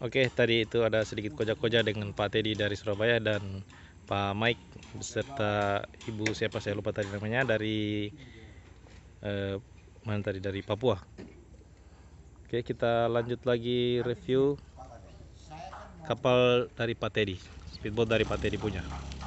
Oke, tadi itu ada sedikit koja-koja dengan Pak Teddy dari Surabaya dan Pak Mike beserta Ibu siapa saya lupa tadi namanya dari eh, mana tadi dari Papua. Oke, kita lanjut lagi review kapal dari Pak Teddy, speedboat dari Pak Teddy punya.